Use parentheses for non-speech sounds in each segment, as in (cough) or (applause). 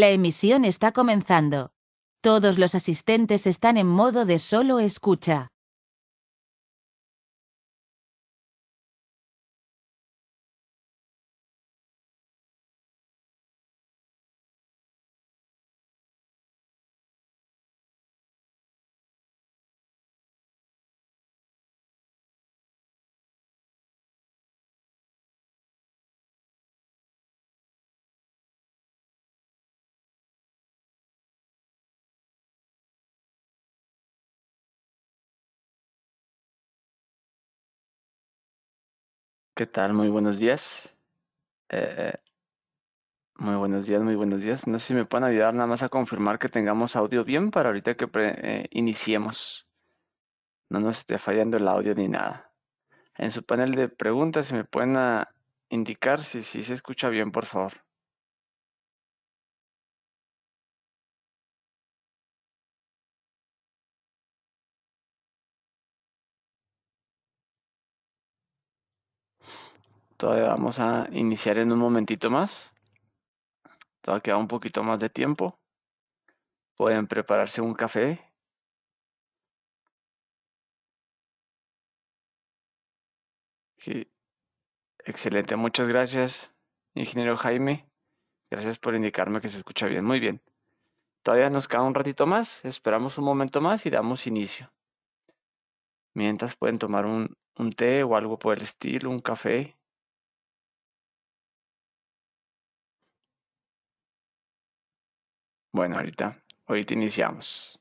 La emisión está comenzando. Todos los asistentes están en modo de solo escucha. ¿Qué tal? Muy buenos días. Eh, muy buenos días, muy buenos días. No sé si me pueden ayudar nada más a confirmar que tengamos audio bien para ahorita que eh, iniciemos. No nos esté fallando el audio ni nada. En su panel de preguntas, si me pueden ah, indicar si, si se escucha bien, por favor. Todavía vamos a iniciar en un momentito más. Todavía queda un poquito más de tiempo. Pueden prepararse un café. Excelente, muchas gracias, ingeniero Jaime. Gracias por indicarme que se escucha bien. Muy bien. Todavía nos queda un ratito más, esperamos un momento más y damos inicio. Mientras pueden tomar un té o algo por el estilo, un café. Bueno, ahorita, ahorita iniciamos.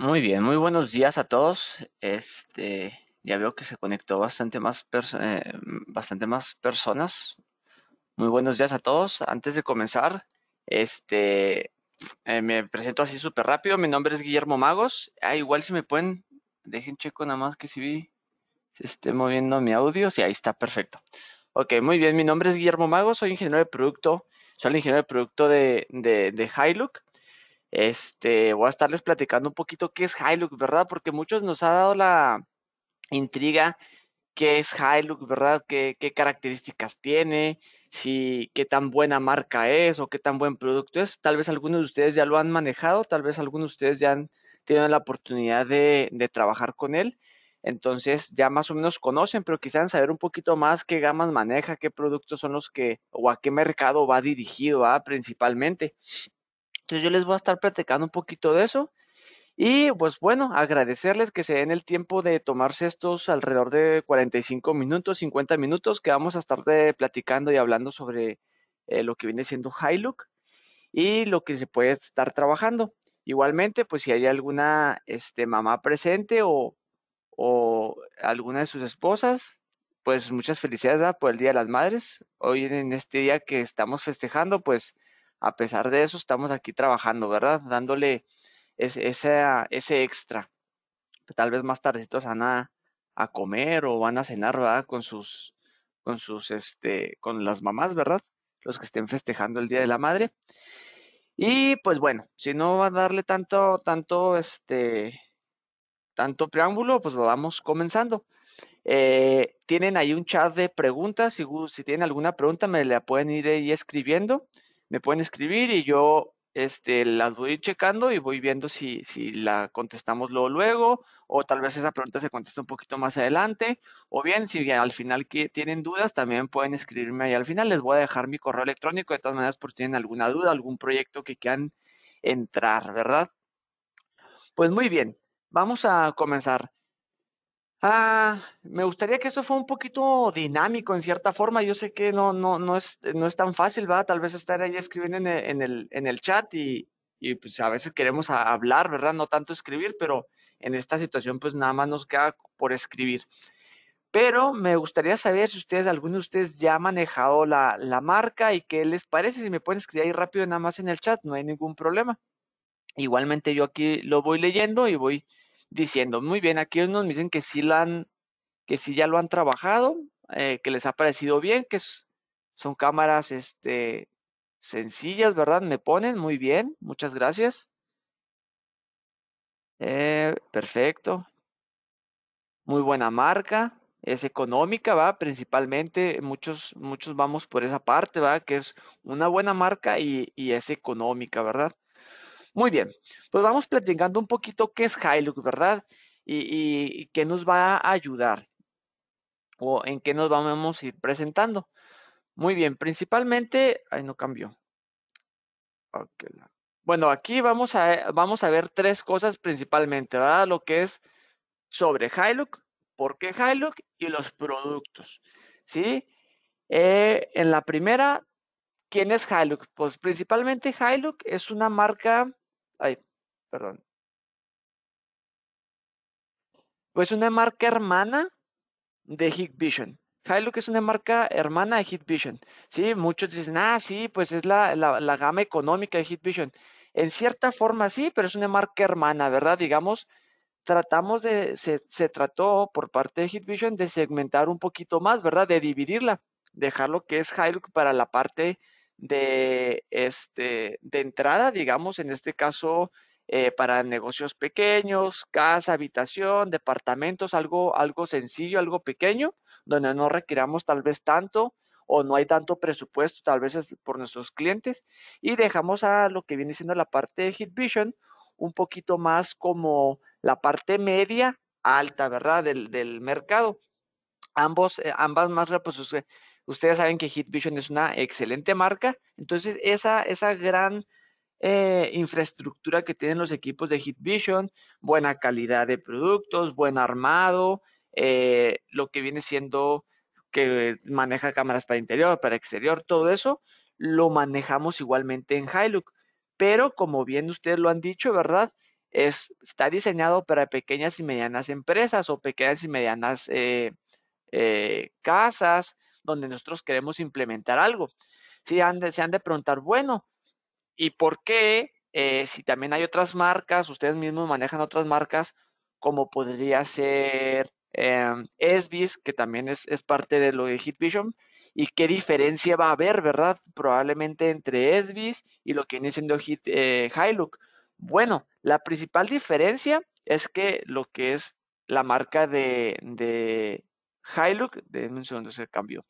Muy bien, muy buenos días a todos. Este, ya veo que se conectó bastante más, eh, bastante más personas. Muy buenos días a todos. Antes de comenzar, este, eh, me presento así súper rápido. Mi nombre es Guillermo Magos. Ah, igual si me pueden, dejen checo nada más que si vi, se esté moviendo mi audio. Sí, ahí está, perfecto. Ok, muy bien. Mi nombre es Guillermo Magos, soy ingeniero de producto, soy el ingeniero de producto de, de, de Hilux. Este, voy a estarles platicando un poquito qué es Hilux, ¿verdad? Porque muchos nos ha dado la intriga qué es Hilux, ¿verdad? ¿Qué, qué características tiene? Si qué tan buena marca es o qué tan buen producto es. Tal vez algunos de ustedes ya lo han manejado, tal vez algunos de ustedes ya han tenido la oportunidad de, trabajar con él. Entonces ya más o menos conocen, pero quisieran saber un poquito más qué gamas maneja, qué productos son los que o a qué mercado va dirigido a principalmente. Entonces yo les voy a estar platicando un poquito de eso. Y pues bueno, agradecerles que se den el tiempo de tomarse estos alrededor de 45 minutos, 50 minutos que vamos a estar platicando y hablando sobre eh, lo que viene siendo Look y lo que se puede estar trabajando. Igualmente, pues si hay alguna este, mamá presente o, alguna de sus esposas, pues muchas felicidades por el Día de las Madres. Hoy en este día que estamos festejando, pues a pesar de eso, estamos aquí trabajando, ¿verdad? Dándole ese, ese, extra. Tal vez más tardecitos van a, a comer o van a cenar, ¿verdad? Con sus, con sus, este, con las mamás, ¿verdad? Los que estén festejando el Día de la Madre. Y pues bueno, si no va a darle tanto, tanto, este, tanto preámbulo, pues vamos comenzando. Eh, tienen ahí un chat de preguntas. Si, si tienen alguna pregunta, me la pueden ir ahí escribiendo me pueden escribir y yo este, las voy a ir checando y voy viendo si, si la contestamos luego, luego, o tal vez esa pregunta se contesta un poquito más adelante, o bien si al final que tienen dudas, también pueden escribirme ahí al final. Les voy a dejar mi correo electrónico de todas maneras por si tienen alguna duda, algún proyecto que quieran entrar, ¿verdad? Pues muy bien, vamos a comenzar. Ah, me gustaría que eso fuera un poquito dinámico en cierta forma. Yo sé que no, no, no, es, no es tan fácil, ¿verdad? Tal vez estar ahí escribiendo en e, el, en el, chat y, y, pues a veces queremos hablar, ¿verdad? No tanto escribir, pero en esta situación pues nada más nos queda por escribir. Pero me gustaría saber si ustedes, alguno de ustedes ya ha manejado la, la marca y qué les parece. Si me pueden escribir ahí rápido nada más en el chat, no hay ningún problema. Igualmente yo aquí lo voy leyendo y voy diciendo, muy bien, aquí nos dicen que sí, han, que ya lo han trabajado, eh, que les ha parecido bien, que son cámaras este, sencillas, ¿verdad? Me ponen, muy bien, muchas gracias. Eh, perfecto. Muy buena marca, es económica, va, principalmente, muchos, muchos vamos por esa parte, va, que es una buena marca y es económica, ¿verdad? Muy bien, pues vamos platicando un poquito qué es Hilux, ¿verdad? Y, qué nos va a ayudar o en qué nos vamos a ir presentando. Muy bien, principalmente, ahí no cambió. Bueno, aquí vamos a, vamos a ver tres cosas principalmente, ¿verdad? Lo que es sobre Hilux, por qué Hilux y los productos, ¿sí? Eh, en la primera, ¿quién es Hilux? Pues principalmente Hilux es una marca Ay, perdón. Pues una marca hermana de Vision? Hilux es una marca hermana de Hikvision. Sí, muchos dicen, ah, sí, pues es la, la, gama económica de Vision. En cierta forma sí, pero es una marca hermana, ¿verdad? Digamos, tratamos de, se, trató por parte de Vision de segmentar un poquito más, ¿verdad? De dividirla, dejar lo que es Hilux para la parte de, este, de entrada, digamos, en este caso, eh, para negocios pequeños, casa, habitación, departamentos, algo, algo sencillo, algo pequeño, donde no requiramos tal vez tanto o no hay tanto presupuesto tal vez es por nuestros clientes y dejamos a lo que viene siendo la parte de Hit Vision un poquito más como la parte media alta, ¿verdad? Del, mercado. Ambos, eh, ambas más pues, Ustedes saben que Hitvision es una excelente marca, entonces esa, gran eh, infraestructura que tienen los equipos de Hitvision, buena calidad de productos, buen armado, eh, lo que viene siendo que maneja cámaras para interior, para exterior, todo eso, lo manejamos igualmente en Hilux. Pero como bien ustedes lo han dicho, ¿verdad? está diseñado para pequeñas y medianas empresas o pequeñas y medianas eh, casas donde nosotros queremos implementar algo. Si se han de preguntar, bueno, ¿y por qué? Eh, si también hay otras marcas, ustedes mismos manejan otras marcas, como podría ser eh, Esbis, que también es, parte de lo de Vision y qué diferencia va a haber, ¿verdad? Probablemente entre Esbis y lo que viene siendo Hit, eh, Hilux. Bueno, la principal diferencia es que lo que es la marca de Hilux, denme un segundo, se cambió.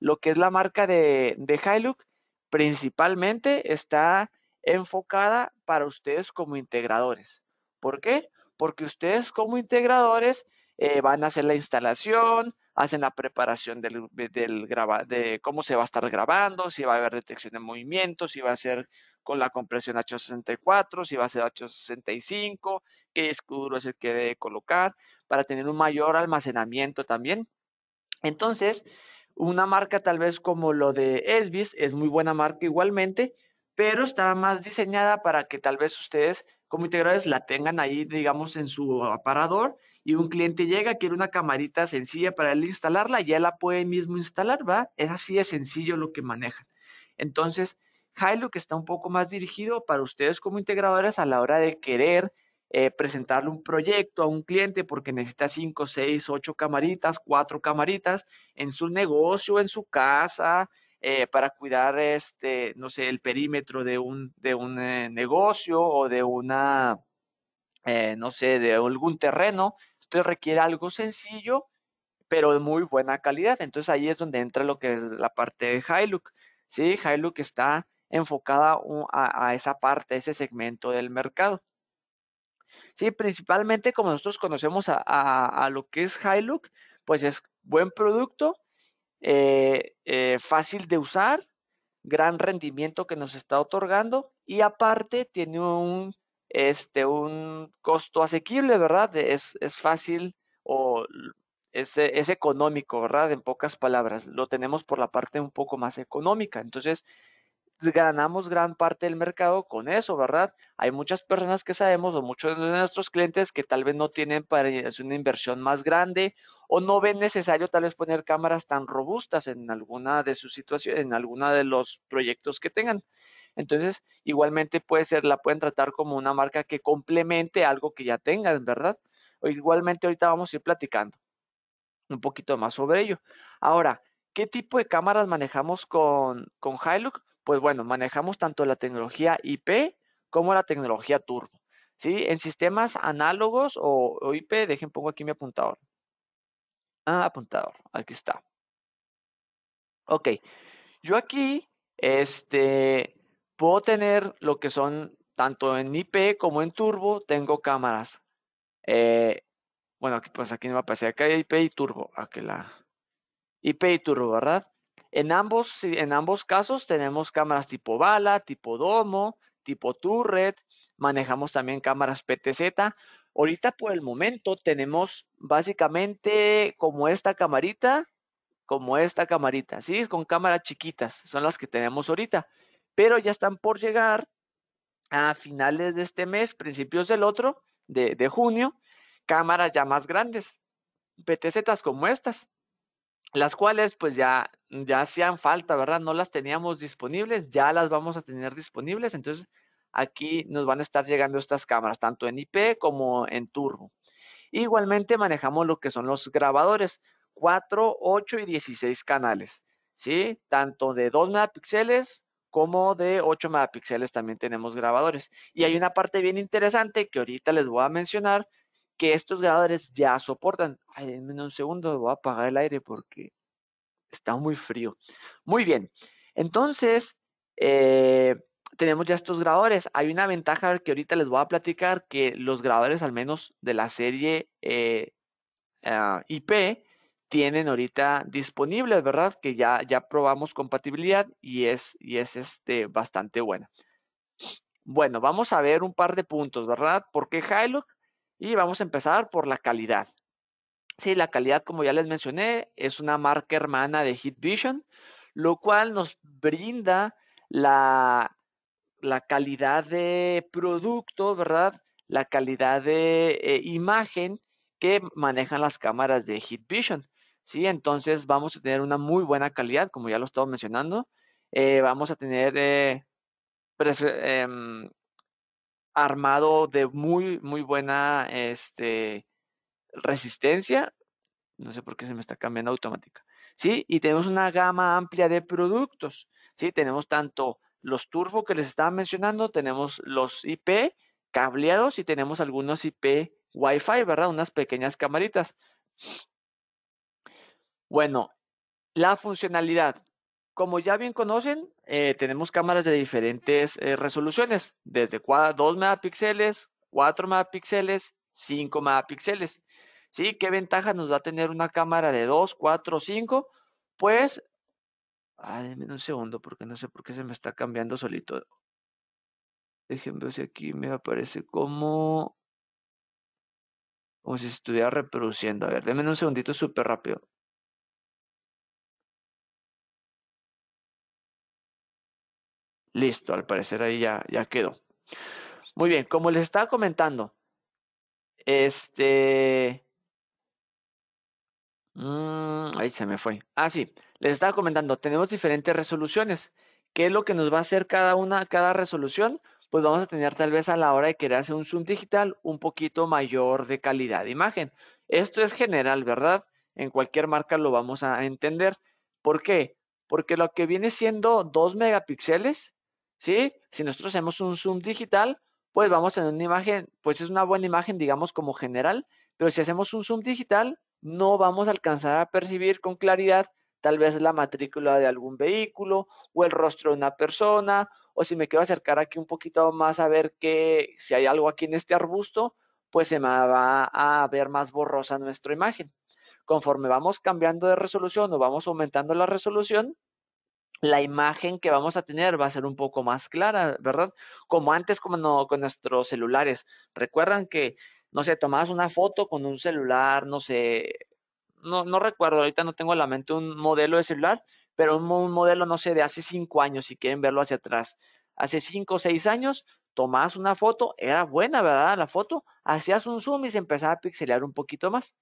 Lo que es la marca de, de Hilux principalmente está enfocada para ustedes como integradores. ¿Por qué? Porque ustedes como integradores eh, van a hacer la instalación, hacen la preparación del, del de cómo se va a estar grabando, si va a haber detección de movimiento, si va a ser con la compresión H64, si va a ser H65, qué escudo es el que debe colocar, para tener un mayor almacenamiento también entonces, una marca tal vez como lo de Esbis es muy buena marca igualmente, pero está más diseñada para que tal vez ustedes como integradores la tengan ahí, digamos, en su aparador y un cliente llega, quiere una camarita sencilla para él instalarla, ya la puede mismo instalar, ¿va? Es así de sencillo lo que manejan. Entonces, que está un poco más dirigido para ustedes como integradores a la hora de querer eh, presentarle un proyecto a un cliente porque necesita 5, 6, 8 camaritas, 4 camaritas en su negocio, en su casa, eh, para cuidar, este, no sé, el perímetro de un, de un eh, negocio o de una, no sé, de algún terreno. Entonces requiere algo sencillo, pero de muy buena calidad. Entonces ahí es donde entra lo que es la parte de Hilux. Sí, Hilux está enfocada a, a esa parte, ese segmento del mercado. Sí, principalmente como nosotros conocemos a, lo que es Hilux, pues es buen producto, eh, eh, fácil de usar, gran rendimiento que nos está otorgando y aparte tiene un, este, un costo asequible, ¿verdad? Es, es fácil o es, es, económico, ¿verdad? En pocas palabras, lo tenemos por la parte un poco más económica. Entonces, ganamos gran parte del mercado con eso, ¿verdad? Hay muchas personas que sabemos o muchos de nuestros clientes que tal vez no tienen para hacer una inversión más grande o no ven necesario tal vez poner cámaras tan robustas en alguna de sus situaciones, en alguna de los proyectos que tengan. Entonces, igualmente puede ser, la pueden tratar como una marca que complemente algo que ya tengan, ¿verdad? O igualmente ahorita vamos a ir platicando un poquito más sobre ello. Ahora, ¿qué tipo de cámaras manejamos con, con Hilux? pues bueno, manejamos tanto la tecnología IP como la tecnología turbo. ¿sí? En sistemas análogos o, IP, dejen, pongo aquí mi apuntador. Ah, apuntador, aquí está. Ok, yo aquí este, puedo tener lo que son, tanto en IP como en turbo, tengo cámaras. Eh, bueno, pues aquí no va a pasar, acá hay IP y turbo, la IP y turbo, ¿verdad? En ambos, en ambos casos tenemos cámaras tipo bala, tipo domo, tipo turret, manejamos también cámaras PTZ. Ahorita por el momento tenemos básicamente como esta camarita, como esta camarita, ¿sí? Con cámaras chiquitas, son las que tenemos ahorita, pero ya están por llegar a finales de este mes, principios del otro, de, de junio, cámaras ya más grandes, PTZ como estas, las cuales pues ya, ya hacían falta, ¿verdad? No las teníamos disponibles, ya las vamos a tener disponibles, entonces aquí nos van a estar llegando estas cámaras, tanto en IP como en turbo. Igualmente manejamos lo que son los grabadores, 4, 8 y 16 canales, ¿sí? Tanto de 2 megapíxeles como de 8 megapíxeles también tenemos grabadores. Y hay una parte bien interesante que ahorita les voy a mencionar, que estos grabadores ya soportan. Ay, denme un segundo, voy a apagar el aire porque está muy frío. Muy bien, entonces eh, tenemos ya estos grabadores. Hay una ventaja que ahorita les voy a platicar que los grabadores, al menos de la serie eh, ah, IP, tienen ahorita disponibles, ¿verdad? Que ya, ya probamos compatibilidad y es, y es este, bastante buena. Bueno, vamos a ver un par de puntos, ¿verdad? ¿Por qué Hilux? Y vamos a empezar por la calidad. Sí, la calidad, como ya les mencioné, es una marca hermana de heat Vision, lo cual nos brinda la, calidad de producto, ¿verdad? La calidad de eh, imagen que manejan las cámaras de heat Vision. ¿sí? Entonces vamos a tener una muy buena calidad, como ya lo estaba mencionando. Eh, vamos a tener eh, em, armado de muy, muy buena este, resistencia. No sé por qué se me está cambiando automática. ¿Sí? Y tenemos una gama amplia de productos. ¿Sí? Tenemos tanto los turbo que les estaba mencionando, tenemos los IP cableados y tenemos algunos IP Wi-Fi, ¿verdad? Unas pequeñas camaritas. Bueno, la funcionalidad. Como ya bien conocen, eh, tenemos cámaras de diferentes eh, resoluciones, desde 2 megapíxeles, 4 megapíxeles, 5 megapíxeles. ¿Sí? ¿Qué ventaja nos va a tener una cámara de 2, 4, 5? Pues, ah, denme un segundo porque no sé por qué se me está cambiando solito. Déjenme ver si aquí me aparece como, como si estuviera reproduciendo. A ver, denme un segundito súper rápido. Listo, al parecer ahí ya, ya quedó. Muy bien, como les estaba comentando, este... Mm, ahí se me fue. Ah, sí, les estaba comentando, tenemos diferentes resoluciones. ¿Qué es lo que nos va a hacer cada una, cada resolución? Pues vamos a tener tal vez a la hora de querer hacer un zoom digital un poquito mayor de calidad de imagen. Esto es general, ¿verdad? En cualquier marca lo vamos a entender. ¿Por qué? Porque lo que viene siendo 2 megapíxeles si nosotros hacemos un zoom digital, pues vamos a tener una imagen, pues es una buena imagen, digamos, como general, pero si hacemos un zoom digital, no vamos a alcanzar a percibir con claridad tal vez la matrícula de algún vehículo o el rostro de una persona, o si me quiero acercar aquí un poquito más a ver que si hay algo aquí en este arbusto, pues se me va a ver más borrosa nuestra imagen. Conforme vamos cambiando de resolución o vamos aumentando la resolución, la imagen que vamos a tener va a ser un poco más clara, ¿verdad? Como antes como con nuestros celulares. Recuerdan que, no sé, tomabas una foto con un celular, no sé, no, no recuerdo, ahorita no tengo en la mente un modelo de celular, pero un, modelo, no sé, de hace cinco años, si quieren verlo hacia atrás. Hace cinco o seis años tomabas una foto, era buena, ¿verdad? La foto, hacías un zoom y se empezaba a pixelear un poquito más.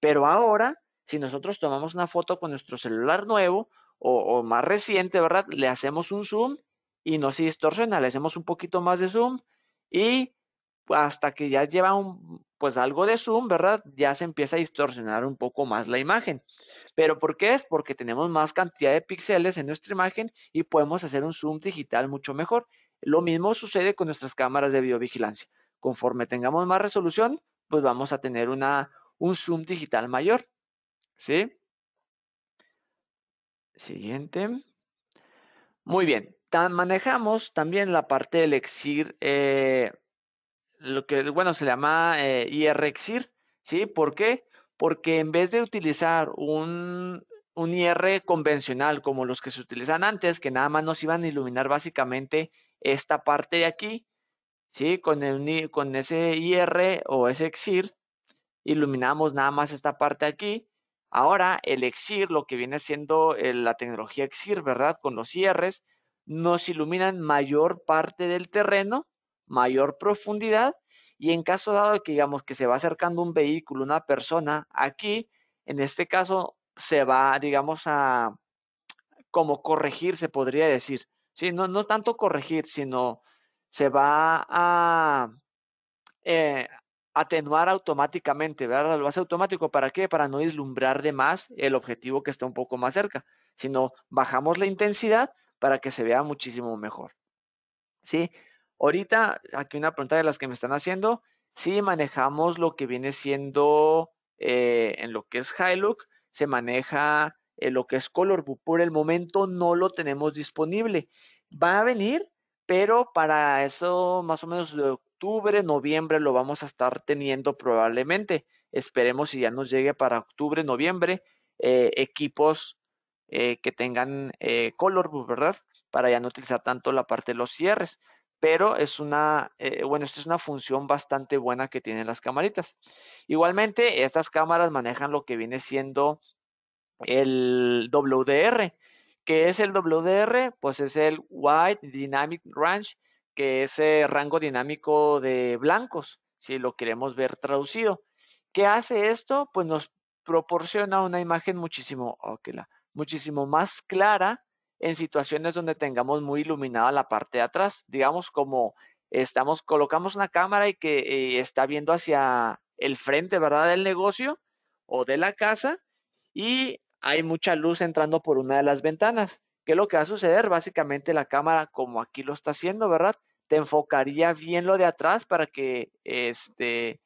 Pero ahora, si nosotros tomamos una foto con nuestro celular nuevo, o, más reciente, ¿verdad? Le hacemos un zoom y no se distorsiona, le hacemos un poquito más de zoom y hasta que ya lleva un, pues algo de zoom, ¿verdad? Ya se empieza a distorsionar un poco más la imagen. ¿Pero por qué es? Porque tenemos más cantidad de píxeles en nuestra imagen y podemos hacer un zoom digital mucho mejor. Lo mismo sucede con nuestras cámaras de videovigilancia. Conforme tengamos más resolución, pues vamos a tener una, un zoom digital mayor, ¿sí? Siguiente. Muy bien. manejamos también la parte del EXIR, eh, lo que, bueno, se llama eh, IR EXIR, ¿sí? ¿Por qué? Porque en vez de utilizar un, IR convencional como los que se utilizan antes, que nada más nos iban a iluminar básicamente esta parte de aquí, ¿sí? Con, el, con ese IR o ese EXIR, iluminamos nada más esta parte aquí Ahora el Exir, lo que viene siendo eh, la tecnología Exir, ¿verdad? Con los IRs, nos iluminan mayor parte del terreno, mayor profundidad, y en caso dado que digamos que se va acercando un vehículo, una persona, aquí, en este caso, se va, digamos, a como corregir, se podría decir. Sí, no, no tanto corregir, sino se va a eh, atenuar automáticamente, ¿verdad? Lo hace automático. ¿Para qué? Para no deslumbrar de más el objetivo que está un poco más cerca, sino bajamos la intensidad para que se vea muchísimo mejor. ¿Sí? Ahorita, aquí una pregunta de las que me están haciendo, si sí manejamos lo que viene siendo eh, en lo que es look, se maneja eh, lo que es Colorbook. Por el momento no lo tenemos disponible. Va a venir, pero para eso más o menos lo eh, octubre, noviembre lo vamos a estar teniendo probablemente. Esperemos si ya nos llegue para octubre, noviembre, eh, equipos eh, que tengan eh, color, pues, ¿verdad? Para ya no utilizar tanto la parte de los cierres. Pero es una, bueno, esta es una función bastante buena que tienen las camaritas. Igualmente, estas cámaras manejan lo que viene siendo el WDR. que es el WDR? Pues es el Wide Dynamic Range que ese rango dinámico de blancos, si lo queremos ver traducido. ¿Qué hace esto? Pues nos proporciona una imagen muchísimo, oh, muchísimo más clara en situaciones donde tengamos muy iluminada la parte de atrás, digamos como estamos colocamos una cámara y que eh, está viendo hacia el frente, ¿verdad? del negocio o de la casa y hay mucha luz entrando por una de las ventanas. ¿Qué es lo que va a suceder? Básicamente la cámara, como aquí lo está haciendo, ¿verdad? te enfocaría bien lo de atrás para que este,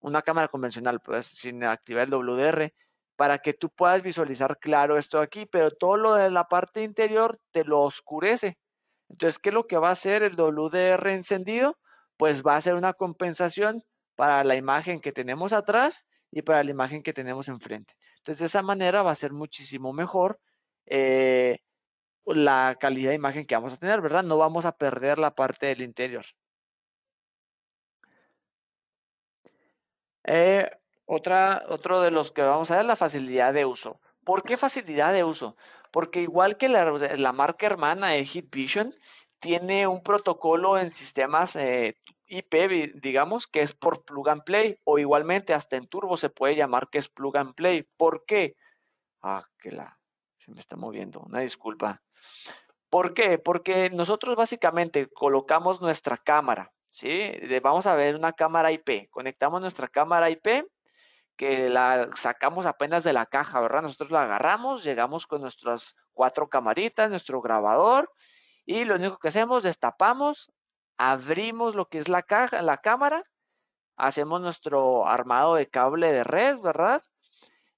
una cámara convencional, pues sin activar el WDR, para que tú puedas visualizar claro esto aquí, pero todo lo de la parte interior te lo oscurece. Entonces, ¿qué es lo que va a hacer el WDR encendido? Pues va a ser una compensación para la imagen que tenemos atrás y para la imagen que tenemos enfrente. Entonces, de esa manera va a ser muchísimo mejor eh, la calidad de imagen que vamos a tener, ¿verdad? No vamos a perder la parte del interior. Eh, otra, otro de los que vamos a ver, es la facilidad de uso. ¿Por qué facilidad de uso? Porque igual que la, marca hermana de Vision tiene un protocolo en sistemas eh, IP, digamos, que es por plug and play, o igualmente hasta en Turbo se puede llamar que es plug and play. ¿Por qué? Ah, que la... Se me está moviendo, una disculpa. ¿Por qué? Porque nosotros básicamente colocamos nuestra cámara, ¿sí? Vamos a ver una cámara IP. Conectamos nuestra cámara IP que la sacamos apenas de la caja, ¿verdad? Nosotros la agarramos, llegamos con nuestras cuatro camaritas, nuestro grabador y lo único que hacemos, destapamos, abrimos lo que es la caja, la cámara, hacemos nuestro armado de cable de red, ¿verdad?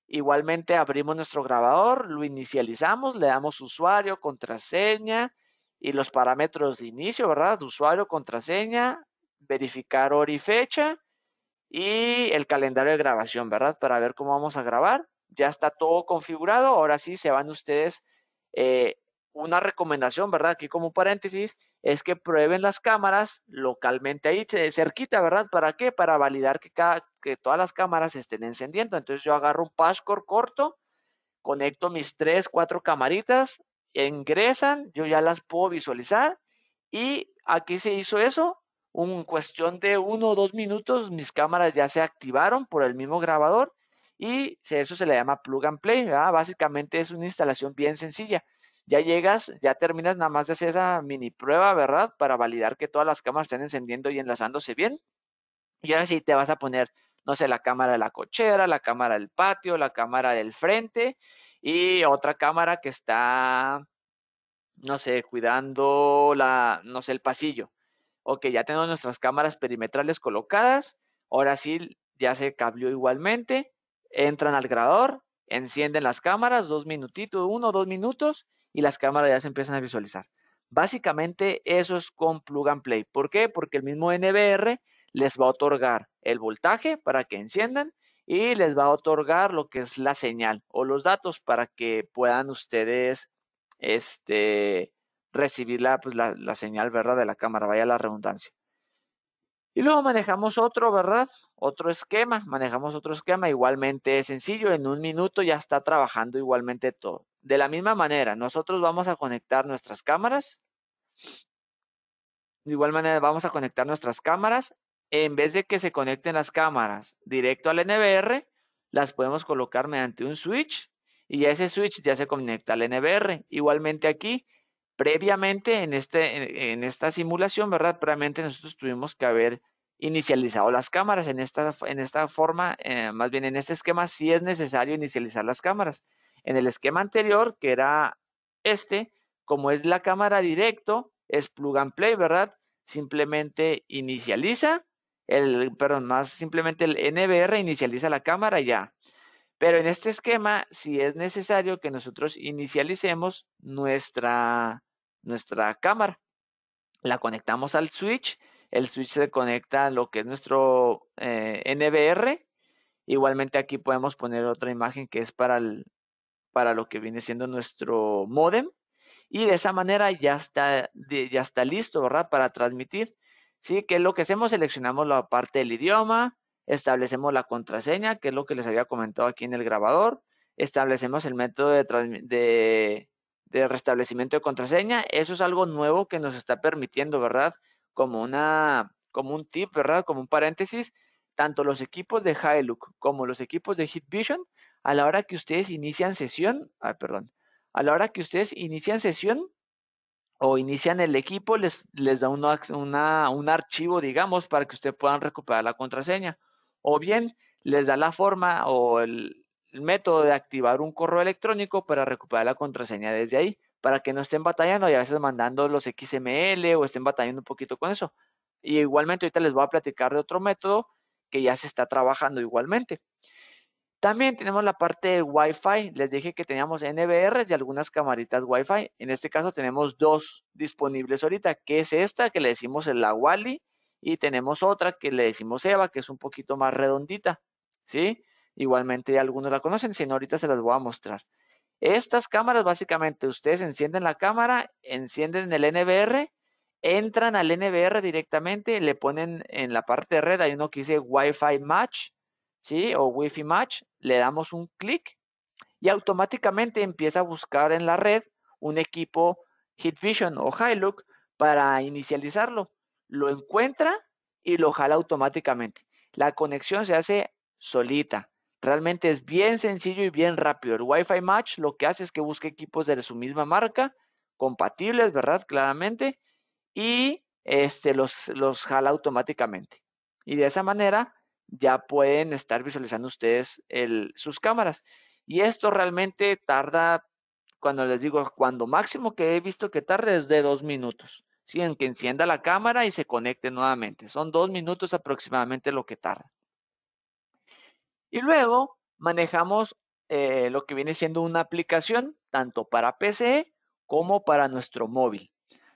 Igualmente abrimos nuestro grabador, lo inicializamos, le damos usuario, contraseña y los parámetros de inicio, ¿verdad? Usuario, contraseña, verificar hora y fecha y el calendario de grabación, ¿verdad? Para ver cómo vamos a grabar. Ya está todo configurado. Ahora sí se van ustedes eh, una recomendación, ¿verdad? Aquí como paréntesis, es que prueben las cámaras localmente ahí, cerquita, ¿verdad? ¿Para qué? Para validar que, cada, que todas las cámaras estén encendiendo. Entonces yo agarro un passcore corto, conecto mis tres, cuatro camaritas, ingresan, yo ya las puedo visualizar y aquí se hizo eso. En cuestión de uno o dos minutos, mis cámaras ya se activaron por el mismo grabador y eso se le llama plug and play. ¿verdad? Básicamente es una instalación bien sencilla. Ya llegas, ya terminas nada más de hacer esa mini prueba, ¿verdad? Para validar que todas las cámaras estén encendiendo y enlazándose bien. Y ahora sí te vas a poner, no sé, la cámara de la cochera, la cámara del patio, la cámara del frente y otra cámara que está, no sé, cuidando la, no sé, el pasillo. Ok, ya tenemos nuestras cámaras perimetrales colocadas. Ahora sí, ya se cableó igualmente. Entran al grabador, encienden las cámaras, dos minutitos, uno, dos minutos, y las cámaras ya se empiezan a visualizar. Básicamente eso es con plug and play. ¿Por qué? Porque el mismo NVR les va a otorgar el voltaje para que enciendan y les va a otorgar lo que es la señal o los datos para que puedan ustedes este, recibir la, pues, señal ¿verdad? de la cámara, vaya la redundancia. Y luego manejamos otro, ¿verdad? Otro esquema, manejamos otro esquema, igualmente sencillo, en un minuto ya está trabajando igualmente todo. De la misma manera, nosotros vamos a conectar nuestras cámaras. De igual manera, vamos a conectar nuestras cámaras. En vez de que se conecten las cámaras directo al NBR, las podemos colocar mediante un switch y ese switch ya se conecta al NBR. Igualmente aquí, previamente en, este, esta simulación, ¿verdad? Previamente nosotros tuvimos que haber inicializado las cámaras. En esta, en esta forma, eh, más bien en este esquema, sí es necesario inicializar las cámaras. En el esquema anterior, que era este, como es la cámara directo, es plug and play, ¿verdad? Simplemente inicializa, el, perdón, más simplemente el NVR inicializa la cámara ya. Pero en este esquema, si es necesario que nosotros inicialicemos nuestra, nuestra cámara. La conectamos al switch, el switch se conecta a lo que es nuestro eh, NVR. NBR. Igualmente aquí podemos poner otra imagen que es para el, para lo que viene siendo nuestro modem y de esa manera ya está, ya está listo, ¿verdad? Para transmitir. Sí, que es lo que hacemos, seleccionamos la parte del idioma, establecemos la contraseña, que es lo que les había comentado aquí en el grabador, establecemos el método de, de, restablecimiento de contraseña. Eso es algo nuevo que nos está permitiendo, ¿verdad? Como una, como un tip, ¿verdad? Como un paréntesis, tanto los equipos de Hilux como los equipos de HitVision a la hora que ustedes inician sesión, ah, perdón, a la hora que ustedes inician sesión o inician el equipo, les, les da un archivo, digamos, para que ustedes puedan recuperar la contraseña. O bien les da la forma o el, el método de activar un correo electrónico para recuperar la contraseña desde ahí, para que no estén batallando y a veces mandando los XML o estén batallando un poquito con eso. Y igualmente ahorita les voy a platicar de otro método que ya se está trabajando igualmente. También tenemos la parte del Wi-Fi. Les dije que teníamos NBRs y algunas camaritas Wi-Fi. En este caso tenemos dos disponibles ahorita, que es esta que le decimos la Wally y tenemos otra que le decimos Eva, que es un poquito más redondita, ¿sí? Igualmente algunos la conocen, si no ahorita se las voy a mostrar. Estas cámaras básicamente ustedes encienden la cámara, encienden el NBR, entran al NBR directamente, le ponen en la parte de red, hay uno que dice Wi-Fi Match, ¿sí? O Wi-Fi Match, le damos un clic y automáticamente empieza a buscar en la red un equipo Vision o Look para inicializarlo. Lo encuentra y lo jala automáticamente. La conexión se hace solita. Realmente es bien sencillo y bien rápido. El Wi-Fi Match lo que hace es que busque equipos de su misma marca, compatibles, ¿verdad? Claramente, y este, los, los jala automáticamente. Y de esa manera ya pueden estar visualizando ustedes sus cámaras. Y esto realmente tarda, cuando les digo, cuando máximo que he visto que tarde es de dos minutos. ¿sí? En que encienda la cámara y se conecte nuevamente. Son dos minutos aproximadamente lo que tarda. Y luego manejamos eh, lo que viene siendo una aplicación tanto para PC como para nuestro móvil.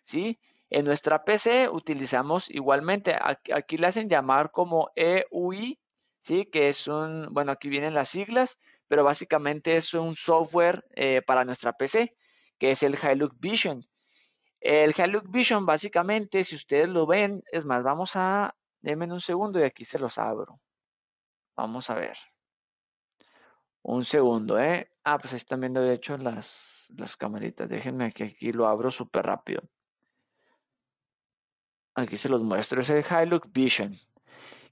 ¿sí? En nuestra PC utilizamos igualmente, aquí, le hacen llamar como EUI, ¿sí? que es un, bueno, aquí vienen las siglas, pero básicamente es un software eh, para nuestra PC, que es el Hilux Vision. El Hilux Vision básicamente, si ustedes lo ven, es más, vamos a, denme un segundo y aquí se los abro. Vamos a ver. Un segundo, ¿eh? Ah, pues ahí están viendo de hecho las, las camaritas. Déjenme que aquí lo abro súper rápido aquí se los muestro, es el Hilux Vision.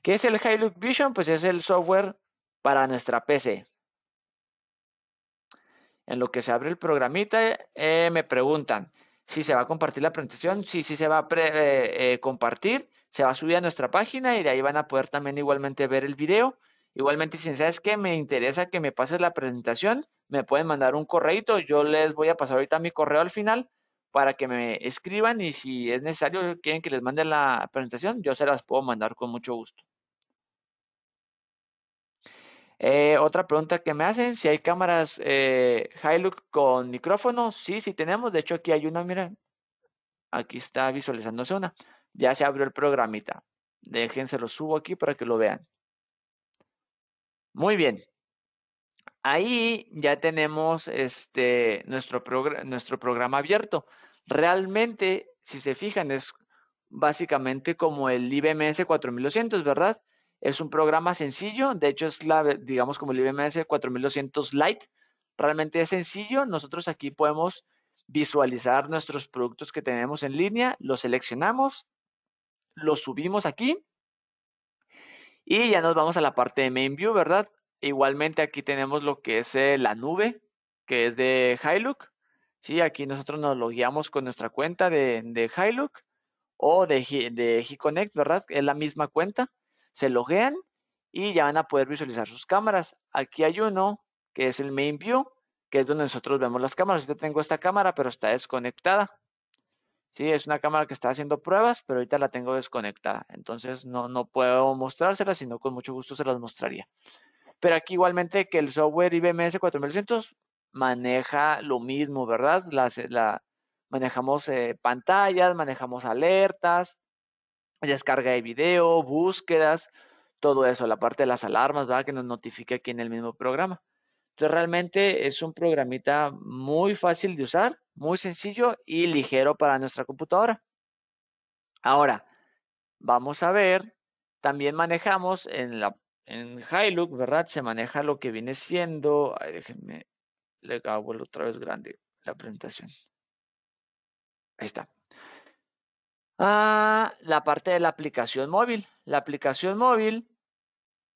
¿Qué es el Hilux Vision? Pues es el software para nuestra PC. En lo que se abre el programita, eh, me preguntan si se va a compartir la presentación, si sí, se va a eh, eh, compartir, se va a subir a nuestra página y de ahí van a poder también igualmente ver el video. Igualmente, si sabes que me interesa que me pases la presentación, me pueden mandar un correito. Yo les voy a pasar ahorita mi correo al final para que me escriban y si es necesario, quieren que les mande la presentación, yo se las puedo mandar con mucho gusto. Eh, otra pregunta que me hacen, si hay cámaras eh, look con micrófono, sí, sí tenemos, de hecho aquí hay una, miren, aquí está visualizándose una, ya se abrió el programita, déjense lo subo aquí para que lo vean. Muy bien, ahí ya tenemos este, nuestro, nuestro programa abierto. Realmente, si se fijan, es básicamente como el IBMS 4200, ¿verdad? Es un programa sencillo, de hecho es la, digamos como el IBMS 4200 Lite. Realmente es sencillo, nosotros aquí podemos visualizar nuestros productos que tenemos en línea, los seleccionamos, los subimos aquí y ya nos vamos a la parte de Main View, ¿verdad? Igualmente aquí tenemos lo que es eh, la nube, que es de Hilux. Sí, aquí nosotros nos logueamos con nuestra cuenta de, de Hilux o de, de G-Connect, ¿verdad? Es la misma cuenta. Se loguean y ya van a poder visualizar sus cámaras. Aquí hay uno que es el Main View, que es donde nosotros vemos las cámaras. Yo tengo esta cámara, pero está desconectada. Sí, es una cámara que está haciendo pruebas, pero ahorita la tengo desconectada. Entonces no, no puedo mostrársela, sino con mucho gusto se las mostraría. Pero aquí igualmente que el software IBMS 4200 maneja lo mismo, ¿verdad? Las, eh, la, manejamos eh, pantallas, manejamos alertas, descarga de video, búsquedas, todo eso, la parte de las alarmas, ¿verdad? Que nos notifique aquí en el mismo programa. Entonces realmente es un programita muy fácil de usar, muy sencillo y ligero para nuestra computadora. Ahora, vamos a ver, también manejamos en la en Hilux, ¿verdad? Se maneja lo que viene siendo, déjenme le hago otra vez grande la presentación. Ahí está. Ah, la parte de la aplicación móvil. La aplicación móvil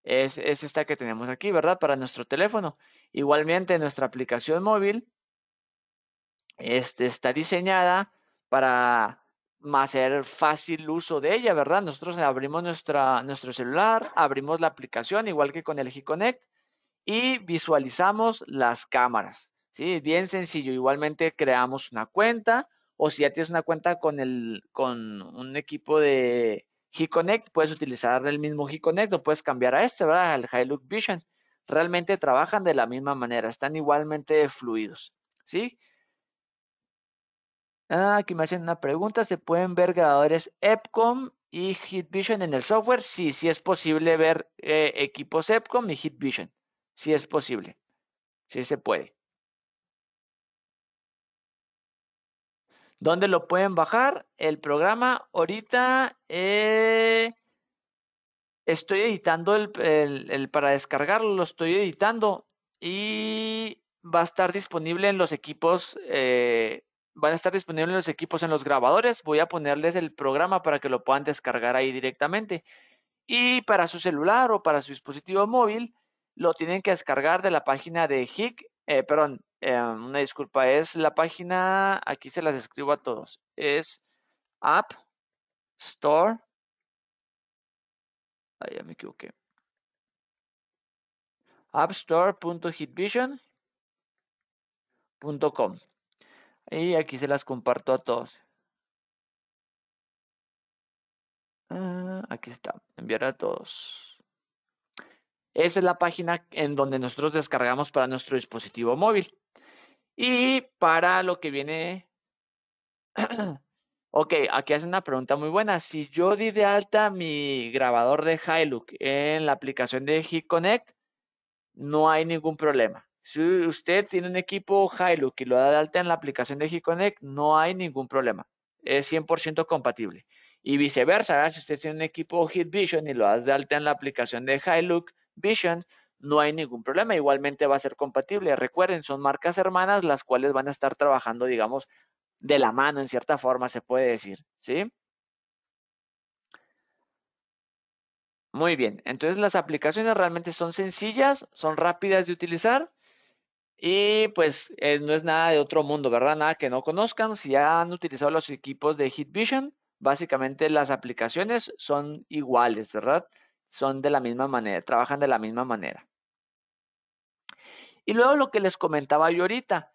es, es, esta que tenemos aquí, ¿verdad? Para nuestro teléfono. Igualmente, nuestra aplicación móvil este, está diseñada para hacer fácil uso de ella, ¿verdad? Nosotros abrimos nuestra, nuestro celular, abrimos la aplicación, igual que con el G-Connect, y visualizamos las cámaras. ¿sí? Bien sencillo, igualmente creamos una cuenta o si ya tienes una cuenta con, con un equipo de G-Connect, puedes utilizar el mismo G-Connect o puedes cambiar a este, ¿verdad? Al Hilux Vision. Realmente trabajan de la misma manera, están igualmente fluidos, ¿sí? Ah, aquí me hacen una pregunta, ¿se pueden ver grabadores EPCOM y HitVision en el software? Sí, sí es posible ver eh, equipos EPCOM y HitVision. Si es posible, Si se puede. ¿Dónde lo pueden bajar? El programa ahorita eh, estoy editando el, para descargarlo, lo estoy editando y va a estar disponible en los equipos, eh, van a estar disponibles en los equipos en los grabadores. Voy a ponerles el programa para que lo puedan descargar ahí directamente. Y para su celular o para su dispositivo móvil, lo tienen que descargar de la página de HIC, eh, perdón, eh, una disculpa, es la página, aquí se las escribo a todos, es App Store. Ah, ya me equivoqué. appstore.hitvision.com y aquí se las comparto a todos. Ah, aquí está, enviar a todos. Esa es la página en donde nosotros descargamos para nuestro dispositivo móvil. Y para lo que viene... (clears throat) ok, aquí hace una pregunta muy buena. Si yo di de alta mi grabador de Hilux en la aplicación de Connect, no hay ningún problema. Si usted tiene un equipo Hilux y lo da de alta en la aplicación de connect no hay ningún problema. Es 100% compatible. Y viceversa, si usted tiene un equipo HitVision y lo da de alta en la aplicación de Hilux Vision, no hay ningún problema. Igualmente va a ser compatible. Recuerden, son marcas hermanas las cuales van a estar trabajando, digamos, de la mano, en cierta forma, se puede decir, ¿sí? Muy bien, entonces las aplicaciones realmente son sencillas, son rápidas de utilizar y pues eh, no es nada de otro mundo, ¿verdad? Nada que no conozcan. Si ya han utilizado los equipos de Vision básicamente las aplicaciones son iguales, ¿verdad? son de la misma manera, trabajan de la misma manera. Y luego lo que les comentaba yo ahorita,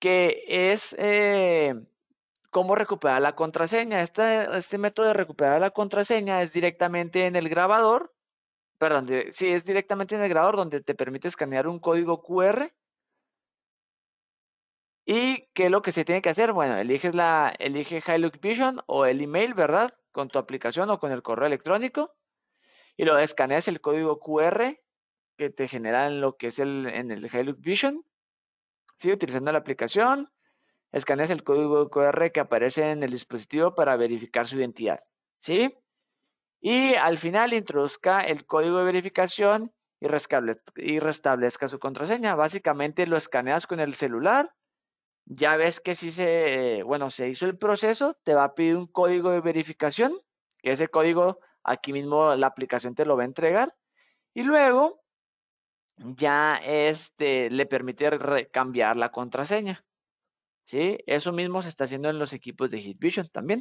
que es eh, cómo recuperar la contraseña. Este, este, método de recuperar la contraseña es directamente en el grabador, perdón, sí, es directamente en el grabador donde te permite escanear un código QR. ¿Y qué es lo que se tiene que hacer? Bueno, eliges la, elige Hilux Vision o el email, ¿verdad? Con tu aplicación o con el correo electrónico y lo escaneas el código QR que te genera en lo que es el, en el Hilux Vision. utilizando la aplicación, escaneas el código QR que aparece en el dispositivo para verificar su identidad. ¿Sí? Y al final introduzca el código de verificación y, restablezca, y restablezca su contraseña. Básicamente lo escaneas con el celular. Ya ves que si se, eh, bueno, se hizo el proceso, te va a pedir un código de verificación, que ese código Aquí mismo la aplicación te lo va a entregar. Y luego ya este, le permite cambiar la contraseña. ¿Sí? Eso mismo se está haciendo en los equipos de HitVision también.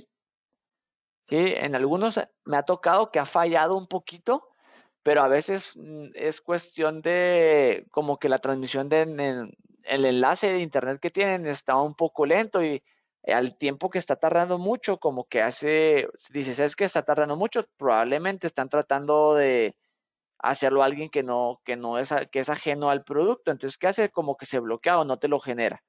¿Sí? En algunos me ha tocado que ha fallado un poquito, pero a veces mm, es cuestión de como que la transmisión del el enlace de internet que tienen está un poco lento y al tiempo que está tardando mucho, como que hace, dices, es que está tardando mucho, probablemente están tratando de hacerlo a alguien que no, que no es, que es ajeno al producto. Entonces, ¿qué hace? Como que se bloquea o no te lo genera.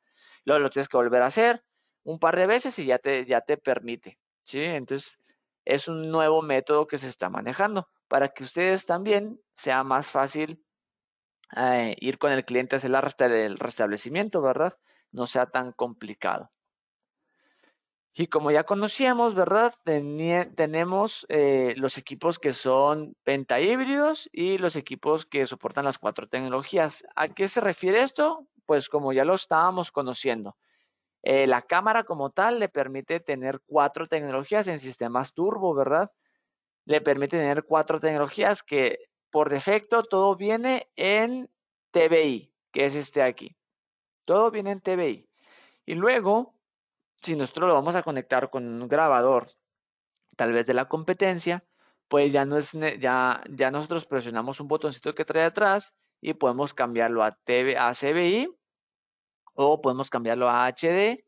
Luego lo tienes que volver a hacer un par de veces y ya te, ya te permite. ¿sí? Entonces, es un nuevo método que se está manejando para que ustedes también sea más fácil eh, ir con el cliente a hacer el restablecimiento, ¿verdad? No sea tan complicado. Y como ya conocíamos, ¿verdad? tenemos eh, los equipos que son pentahíbridos y los equipos que soportan las cuatro tecnologías. ¿A qué se refiere esto? Pues como ya lo estábamos conociendo. Eh, la cámara como tal le permite tener cuatro tecnologías en sistemas turbo, ¿verdad? Le permite tener cuatro tecnologías que por defecto todo viene en TBI, que es este aquí. Todo viene en TBI. Y luego si nosotros lo vamos a conectar con un grabador, tal vez de la competencia, pues ya, no es, ya, nosotros presionamos un botoncito que trae atrás y podemos cambiarlo a, TV, a CBI o podemos cambiarlo a HD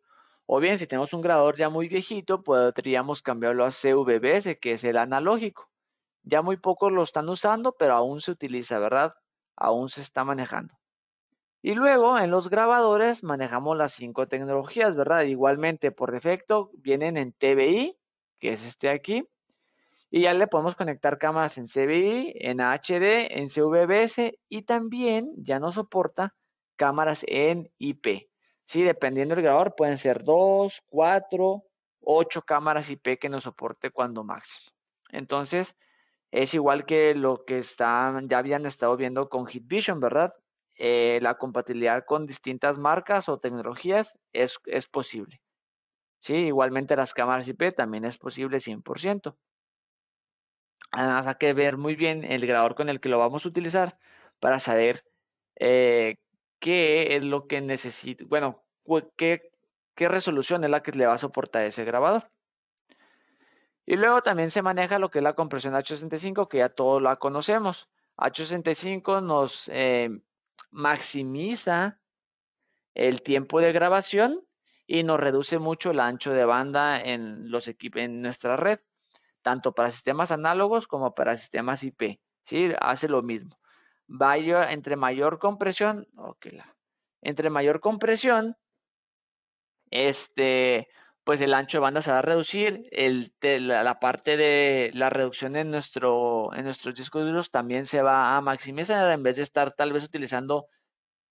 o bien si tenemos un grabador ya muy viejito podríamos cambiarlo a CVBS que es el analógico. Ya muy pocos lo están usando pero aún se utiliza, ¿verdad? Aún se está manejando. Y luego en los grabadores manejamos las cinco tecnologías, ¿verdad? Igualmente por defecto vienen en TBI, que es este aquí. Y ya le podemos conectar cámaras en CBI, en HD, en CVBS y también ya no soporta cámaras en IP. Sí, dependiendo del grabador pueden ser dos, cuatro, ocho cámaras IP que nos soporte cuando máximo. Entonces, es igual que lo que están, ya habían estado viendo con HitVision, ¿verdad? Eh, la compatibilidad con distintas marcas o tecnologías es, posible. ¿sí? Igualmente las cámaras IP también es posible 100%. Además hay que ver muy bien el grabador con el que lo vamos a utilizar para saber eh, qué es lo que necesita, bueno, qué, resolución es la que le va a soportar ese grabador. Y luego también se maneja lo que es la compresión H65, que ya todos la conocemos. H65 nos em, maximiza el tiempo de grabación y nos reduce mucho el ancho de banda en, los en nuestra red, tanto para sistemas análogos como para sistemas IP. ¿sí? Hace lo mismo. Vaya entre mayor compresión, entre mayor compresión, este, pues el ancho de banda se va a reducir, la, parte de la reducción en, en nuestros discos duros también se va a maximizar, en vez de estar tal vez utilizando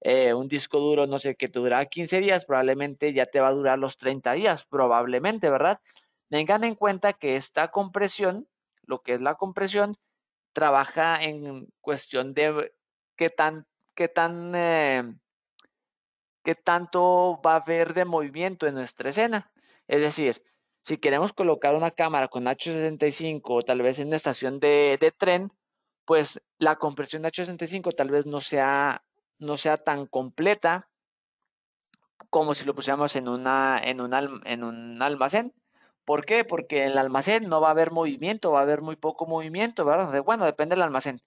eh, un disco duro, no sé, que te dura 15 días, probablemente ya te va a durar los 30 días, probablemente, ¿verdad? Tengan en cuenta que esta compresión, lo que es la compresión, trabaja en cuestión de qué tan, qué tan, eh, qué tanto va a haber de movimiento en nuestra escena. Es decir, si queremos colocar una cámara con H65 o tal vez en una estación de, tren, pues la compresión de H65 tal vez no sea, no sea tan completa como si lo pusiéramos en, una, en, un, en un almacén. ¿Por qué? Porque en el almacén no va a haber movimiento, va a haber muy poco movimiento, ¿verdad? Bueno, depende del almacén,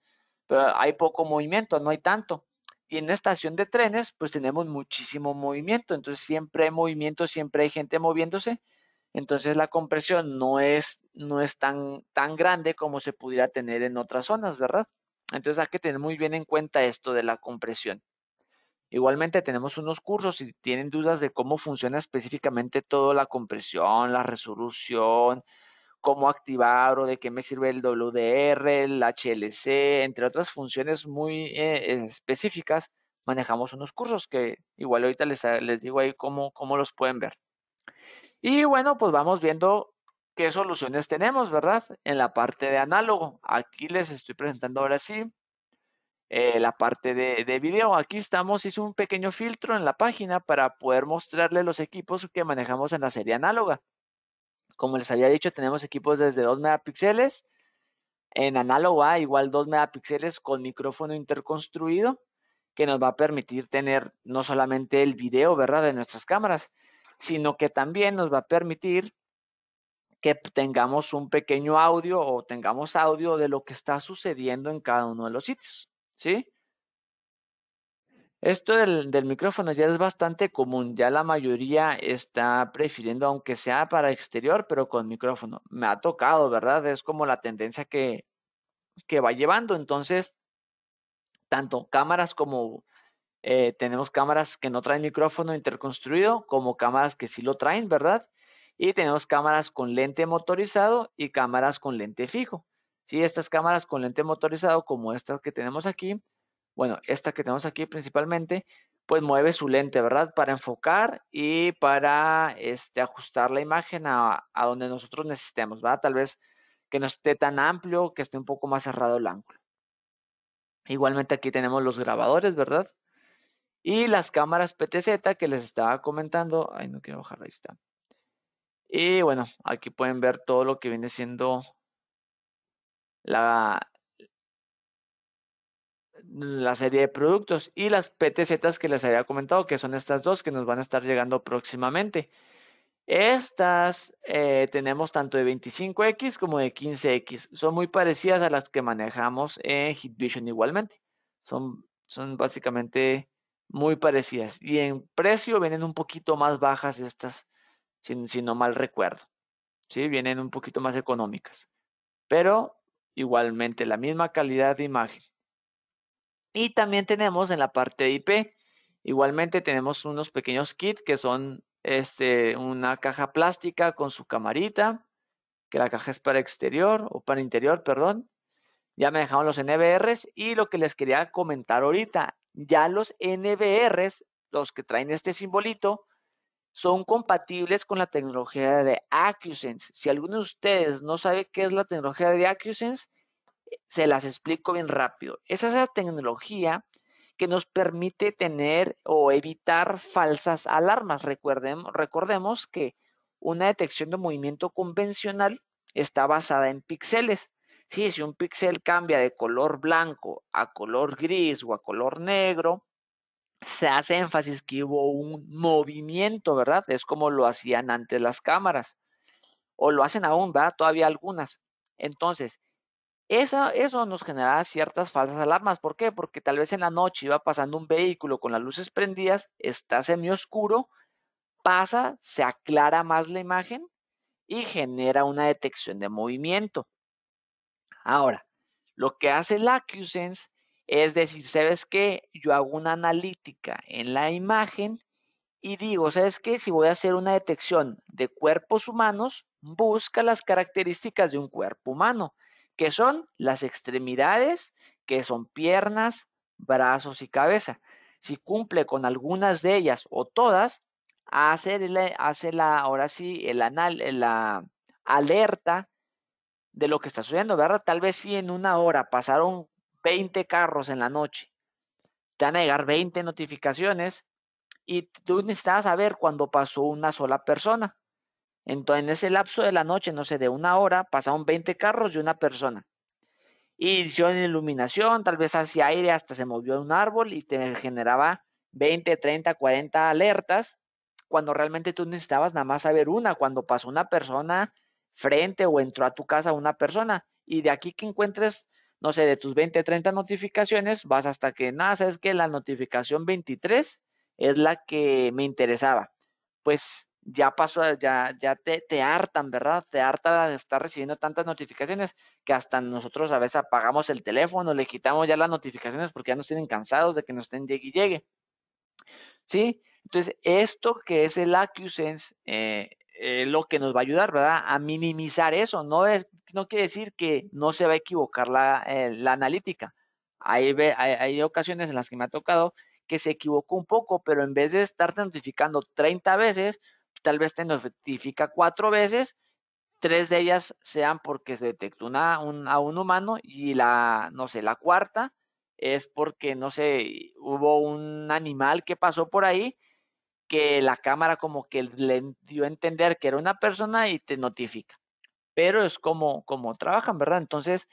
pero hay poco movimiento, no hay tanto. Y en la estación de trenes, pues tenemos muchísimo movimiento, entonces siempre hay movimiento, siempre hay gente moviéndose, entonces la compresión no es, no es tan, tan grande como se pudiera tener en otras zonas, ¿verdad? Entonces hay que tener muy bien en cuenta esto de la compresión. Igualmente tenemos unos cursos, si tienen dudas de cómo funciona específicamente toda la compresión, la resolución, cómo activar o de qué me sirve el WDR, el HLC, entre otras funciones muy eh, específicas, manejamos unos cursos que igual ahorita les, ah, digo ahí cómo, los pueden ver. Y bueno, pues vamos viendo qué soluciones tenemos, ¿verdad? En la parte de análogo. Aquí les estoy presentando ahora sí eh, la parte de, video. Aquí estamos, hice un pequeño filtro en la página para poder mostrarle los equipos que manejamos en la serie análoga. Como les había dicho, tenemos equipos desde 2 megapíxeles. En análogo A, igual 2 megapíxeles con micrófono interconstruido, que nos va a permitir tener no solamente el video, ¿verdad?, de nuestras cámaras, sino que también nos va a permitir que tengamos un pequeño audio o tengamos audio de lo que está sucediendo en cada uno de los sitios, ¿sí? Esto del, micrófono ya es bastante común, ya la mayoría está prefiriendo, aunque sea para exterior, pero con micrófono. Me ha tocado, ¿verdad? Es como la tendencia que, que va llevando. Entonces, tanto cámaras como eh, tenemos cámaras que no traen micrófono interconstruido, como cámaras que sí lo traen, ¿verdad? Y tenemos cámaras con lente motorizado y cámaras con lente fijo. Sí, estas cámaras con lente motorizado, como estas que tenemos aquí, bueno, esta que tenemos aquí principalmente, pues mueve su lente, ¿verdad? Para enfocar y para este, ajustar la imagen a, donde nosotros necesitemos, ¿verdad? Tal vez que no esté tan amplio, que esté un poco más cerrado el ángulo. Igualmente aquí tenemos los grabadores, ¿verdad? Y las cámaras PTZ que les estaba comentando. Ay, no quiero bajar, la está. Y bueno, aquí pueden ver todo lo que viene siendo la, la serie de productos y las PTZ que les había comentado, que son estas dos que nos van a estar llegando próximamente. Estas eh, tenemos tanto de 25X como de 15X. Son muy parecidas a las que manejamos en HitVision igualmente. Son, son básicamente muy parecidas. Y en precio vienen un poquito más bajas estas, si, no mal recuerdo. ¿Sí? Vienen un poquito más económicas. Pero igualmente la misma calidad de imagen. Y también tenemos en la parte IP, igualmente tenemos unos pequeños kits que son este, una caja plástica con su camarita, que la caja es para exterior o para interior, perdón. Ya me dejaron los NVRs, y lo que les quería comentar ahorita, ya los NVRs, los que traen este simbolito, son compatibles con la tecnología de AccuSense. Si alguno de ustedes no sabe qué es la tecnología de AccuSense, se las explico bien rápido. Esa Es la tecnología que nos permite tener o evitar falsas alarmas. Recuerden, recordemos que una detección de movimiento convencional está basada en píxeles. Sí, si un píxel cambia de color blanco a color gris o a color negro, se hace énfasis que hubo un movimiento, ¿verdad? Es como lo hacían antes las cámaras. O lo hacen aún, ¿verdad? Todavía algunas. Entonces, eso, nos genera ciertas falsas alarmas. ¿Por qué? Porque tal vez en la noche iba pasando un vehículo con las luces prendidas, está semioscuro, pasa, se aclara más la imagen y genera una detección de movimiento. Ahora, lo que hace la AccuSense es decir, ¿sabes qué? Yo hago una analítica en la imagen y digo, ¿sabes qué? Si voy a hacer una detección de cuerpos humanos, busca las características de un cuerpo humano que son las extremidades, que son piernas, brazos y cabeza. Si cumple con algunas de ellas o todas, hace, la, la, ahora sí el anal, la alerta de lo que está sucediendo, ¿verdad? Tal vez si en una hora pasaron 20 carros en la noche, te van a llegar 20 notificaciones y tú necesitas saber cuándo pasó una sola persona. Entonces, en ese lapso de la noche, no sé, de una hora, pasaron 20 carros y una persona. Y hicieron iluminación, tal vez hacia aire, hasta se movió un árbol y te generaba 20, 30, 40 alertas, cuando realmente tú necesitabas nada más saber una, cuando pasó una persona frente o entró a tu casa una persona. Y de aquí que encuentres, no sé, de tus 20, 30 notificaciones, vas hasta que nada, sabes que la notificación 23 es la que me interesaba. Pues ya pasó, eh, ya, ya te, hartan, ¿verdad? Te hartan de estar recibiendo tantas notificaciones que hasta nosotros a veces apagamos el teléfono, le quitamos ya las notificaciones porque ya nos tienen cansados de que nos estén llegue y llegue. ¿Sí? Entonces, esto que es el AccuSense, eh, lo que nos va a ayudar, ¿verdad? A minimizar eso. No, es, no quiere decir que no se va a equivocar la, eh, analítica. Hay, hay, hay ocasiones en las que me ha tocado que se equivocó un poco, pero en vez de estarte notificando 30 veces, tal vez te notifica cuatro veces, tres de ellas sean porque se detectó una, a un humano y la, no sé, la cuarta es porque, no sé, hubo un animal que pasó por ahí que la cámara como que le dio a entender que era una persona y te notifica. Pero es como, como trabajan, ¿verdad? Entonces,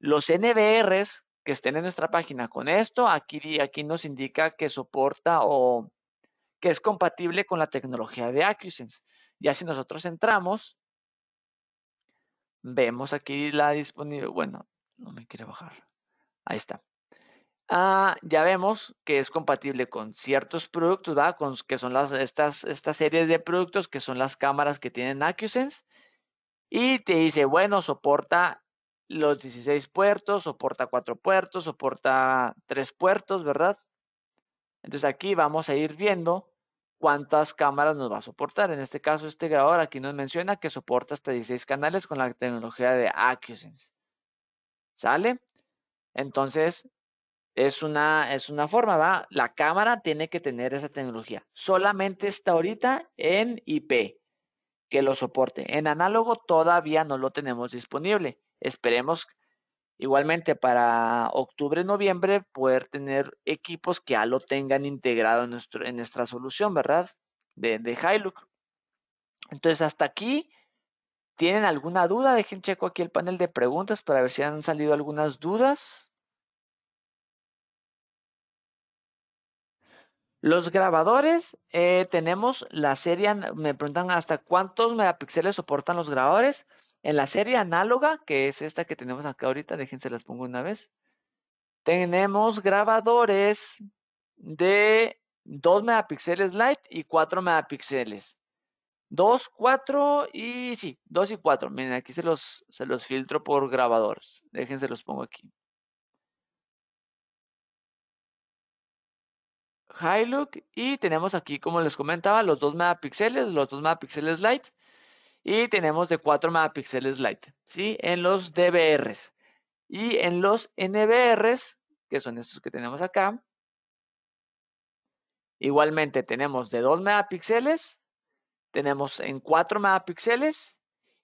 los NBRs que estén en nuestra página con esto, aquí, aquí nos indica que soporta o que es compatible con la tecnología de AccuSense. Ya si nosotros entramos, vemos aquí la disponible. Bueno, no me quiere bajar. Ahí está. Ah, ya vemos que es compatible con ciertos productos, ¿verdad? Con, que son las, estas, estas series de productos que son las cámaras que tienen AccuSense. Y te dice, bueno, soporta los 16 puertos, soporta 4 puertos, soporta 3 puertos, ¿verdad? Entonces aquí vamos a ir viendo cuántas cámaras nos va a soportar. En este caso, este grabador aquí nos menciona que soporta hasta 16 canales con la tecnología de AcuSense. ¿Sale? Entonces, es una, es una forma, ¿va? La cámara tiene que tener esa tecnología. Solamente está ahorita en IP que lo soporte. En análogo todavía no lo tenemos disponible. Esperemos Igualmente para octubre, noviembre, poder tener equipos que ya lo tengan integrado en, nuestro, en nuestra solución, ¿verdad? De, de Hilux. Entonces, hasta aquí, ¿tienen alguna duda? Dejen checo aquí el panel de preguntas para ver si han salido algunas dudas. Los grabadores, eh, tenemos la serie, me preguntan hasta cuántos megapíxeles soportan los grabadores. En la serie análoga, que es esta que tenemos acá ahorita, déjense las pongo una vez, tenemos grabadores de 2 megapíxeles light y 4 megapíxeles. 2, 4 y sí, 2 y 4. Miren, aquí se los, se los filtro por grabadores. Déjense los pongo aquí. High Look. y tenemos aquí, como les comentaba, los 2 megapíxeles, los 2 megapíxeles light y tenemos de 4 megapíxeles light, ¿sí? En los DBRs Y en los NBRs que son estos que tenemos acá, igualmente tenemos de 2 megapíxeles, tenemos en 4 megapíxeles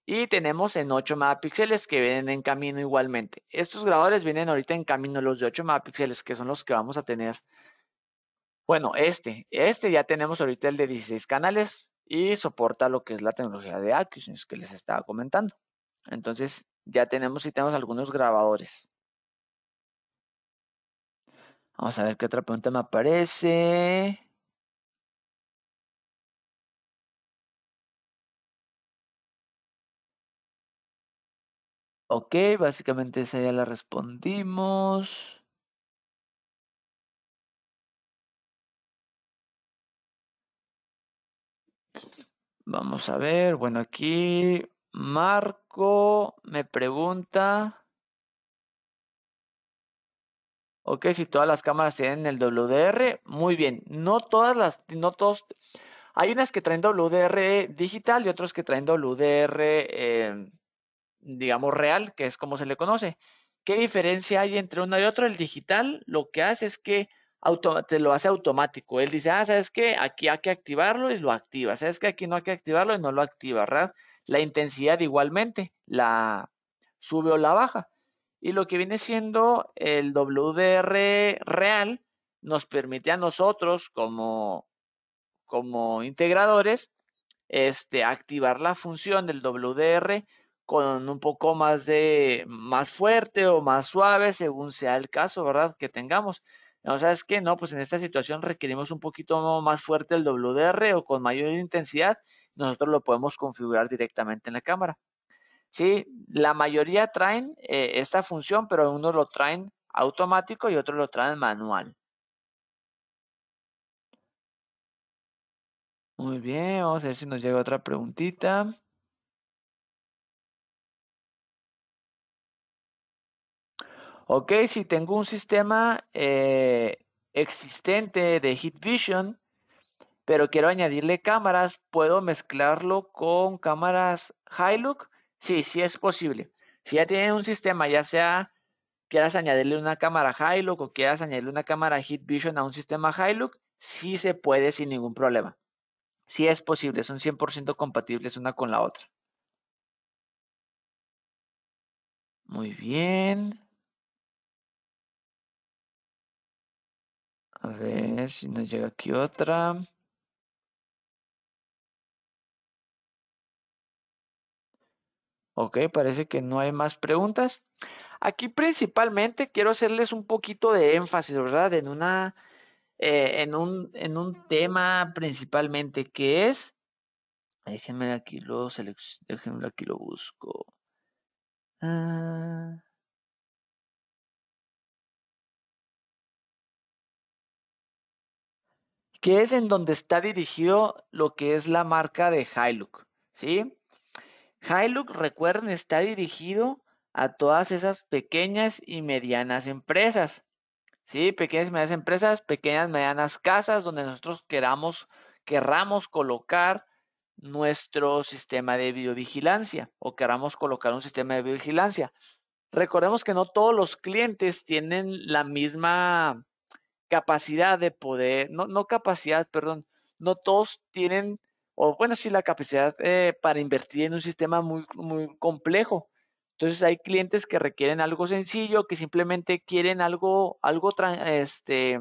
y tenemos en 8 megapíxeles que vienen en camino igualmente. Estos grabadores vienen ahorita en camino los de 8 megapíxeles que son los que vamos a tener. Bueno, este, este ya tenemos ahorita el de 16 canales, y soporta lo que es la tecnología de AccuSense que les estaba comentando. Entonces, ya tenemos y tenemos algunos grabadores. Vamos a ver qué otra pregunta me aparece. Ok, básicamente esa ya la respondimos. Vamos a ver, bueno, aquí Marco me pregunta. Ok, si todas las cámaras tienen el WDR, muy bien. No todas las, no todos. Hay unas que traen WDR digital y otras que traen WDR, eh, digamos, real, que es como se le conoce. ¿Qué diferencia hay entre uno y otro? El digital lo que hace es que te lo hace automático. Él dice, ah, ¿sabes que Aquí hay que activarlo y lo activa. ¿Sabes que Aquí no hay que activarlo y no lo activa, ¿verdad? La intensidad igualmente, la sube o la baja. Y lo que viene siendo el WDR real nos permite a nosotros como, como integradores este, activar la función del WDR con un poco más de más fuerte o más suave según sea el caso, ¿verdad? Que tengamos sea, es que No, pues en esta situación requerimos un poquito más fuerte el WDR o con mayor intensidad, nosotros lo podemos configurar directamente en la cámara. Sí, la mayoría traen eh, esta función, pero unos lo traen automático y otros lo traen manual. Muy bien, vamos a ver si nos llega otra preguntita. Ok, si tengo un sistema eh, existente de Hit Vision, pero quiero añadirle cámaras, ¿puedo mezclarlo con cámaras Look? Sí, sí es posible. Si ya tienes un sistema, ya sea quieras añadirle una cámara Look o quieras añadirle una cámara Hit Vision a un sistema Look, sí se puede sin ningún problema. Sí es posible, son 100% compatibles una con la otra. Muy bien. A ver si nos llega aquí otra. Ok, parece que no hay más preguntas. Aquí principalmente quiero hacerles un poquito de énfasis, ¿verdad? En una, eh, en un, en un tema principalmente que es, déjenme aquí lo, déjenme aquí lo busco. Ah. que es en donde está dirigido lo que es la marca de Hilux, ¿sí? Hilux, recuerden, está dirigido a todas esas pequeñas y medianas empresas, ¿sí? Pequeñas y medianas empresas, pequeñas y medianas casas donde nosotros queramos, querramos colocar nuestro sistema de videovigilancia o queramos colocar un sistema de videovigilancia. Recordemos que no todos los clientes tienen la misma capacidad de poder, no, no capacidad, perdón, no todos tienen, o bueno, sí, la capacidad eh, para invertir en un sistema muy, muy complejo. Entonces hay clientes que requieren algo sencillo, que simplemente quieren algo, algo, este,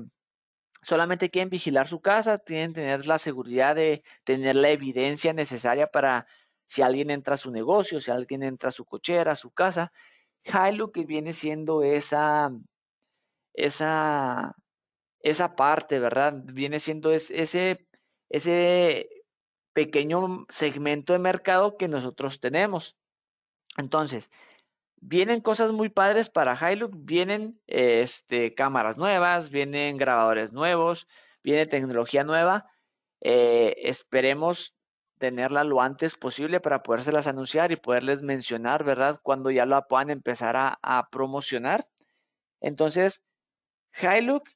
solamente quieren vigilar su casa, tienen tener la seguridad de tener la evidencia necesaria para si alguien entra a su negocio, si alguien entra a su cochera, a su casa. lo que viene siendo esa, esa, esa parte, ¿verdad? Viene siendo ese, ese pequeño segmento de mercado que nosotros tenemos. Entonces, vienen cosas muy padres para Hilux, vienen este, cámaras nuevas, vienen grabadores nuevos, viene tecnología nueva. Eh, esperemos tenerla lo antes posible para podérselas anunciar y poderles mencionar, ¿verdad? Cuando ya la puedan empezar a, a promocionar. Entonces, Hilux